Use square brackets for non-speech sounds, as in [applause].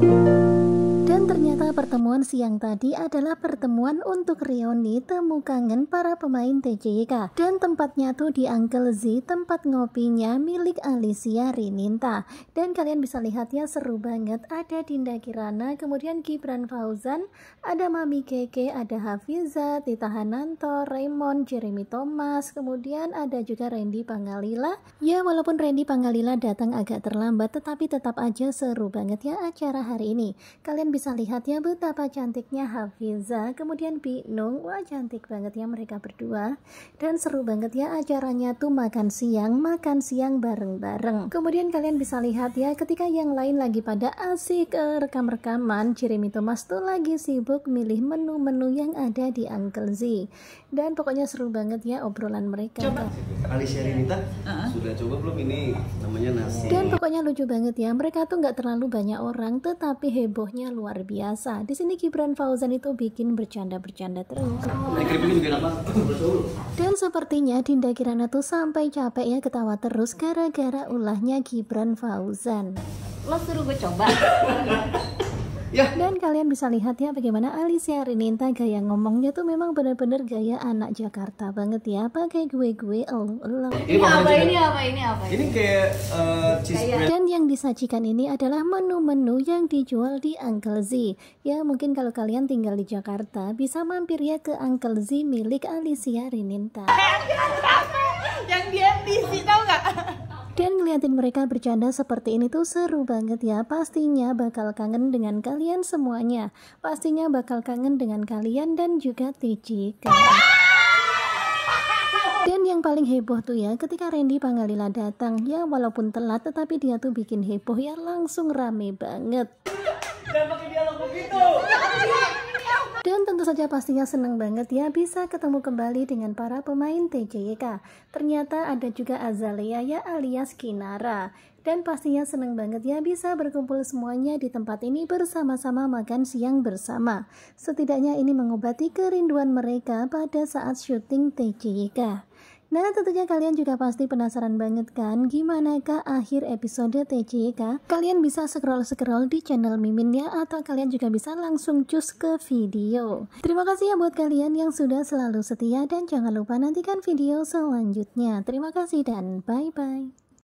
Thank you. pertemuan siang tadi adalah pertemuan untuk reuni temu kangen para pemain TJK dan tempatnya tuh di Uncle Z tempat ngopinya milik Alicia Rininta dan kalian bisa lihat ya seru banget ada Dinda Kirana kemudian Gibran Fauzan ada Mami Keke ada Hafiza Tita Hananto Raymond Jeremy Thomas kemudian ada juga Randy Pangalila ya walaupun Randy Pangalila datang agak terlambat tetapi tetap aja seru banget ya acara hari ini kalian bisa lihat ya betapa cantiknya Hafiza, kemudian Binung, wah cantik banget ya mereka berdua. Dan seru banget ya acaranya tuh makan siang, makan siang bareng-bareng. Kemudian kalian bisa lihat ya ketika yang lain lagi pada asik eh, rekam-rekaman, Jeremy Thomas tuh lagi sibuk milih menu-menu yang ada di Uncle Z. Dan pokoknya seru banget ya obrolan mereka. Coba. Alicia Rinita, uh-huh. sudah coba belum ini namanya nasi. Dan pokoknya lucu banget ya, mereka tuh nggak terlalu banyak orang, tetapi hebohnya luar biasa biasa, di sini Gibran Fauzan itu bikin bercanda-bercanda terus. Dan sepertinya Dinda Kirana tuh sampai capek ya ketawa terus gara-gara ulahnya Gibran Fauzan. Lo suruh gue coba. [laughs] Ya. Dan kalian bisa lihat ya bagaimana Alicia Rininta gaya ngomongnya tuh memang benar-benar gaya anak Jakarta banget ya. Pakai gue-gue elu elu. Ini, ini apa ini apa ini apa ini? Ini kayak uh, cheese Dan yang disajikan ini adalah menu-menu yang dijual di Uncle Z. Ya mungkin kalau kalian tinggal di Jakarta bisa mampir ya ke Uncle Z milik Alicia Rininta. Yang dia di sini ngeliatin mereka bercanda seperti ini tuh seru banget ya. Pastinya bakal kangen dengan kalian semuanya. Pastinya bakal kangen dengan kalian dan juga TJ kan? Dan yang paling heboh tuh ya ketika Randy Pangalila datang ya walaupun telat tetapi dia tuh bikin heboh ya langsung rame banget. Dan tentu saja pastinya senang banget ya bisa ketemu kembali dengan para pemain TJK. Ternyata ada juga Azalea ya alias Kinara. Dan pastinya senang banget ya bisa berkumpul semuanya di tempat ini bersama-sama makan siang bersama. Setidaknya ini mengobati kerinduan mereka pada saat syuting TJK. Nah tentunya kalian juga pasti penasaran banget kan gimana Gimanakah akhir episode TCK Kalian bisa scroll-scroll di channel Mimin ya Atau kalian juga bisa langsung cus ke video Terima kasih ya buat kalian yang sudah selalu setia Dan jangan lupa nantikan video selanjutnya Terima kasih dan bye-bye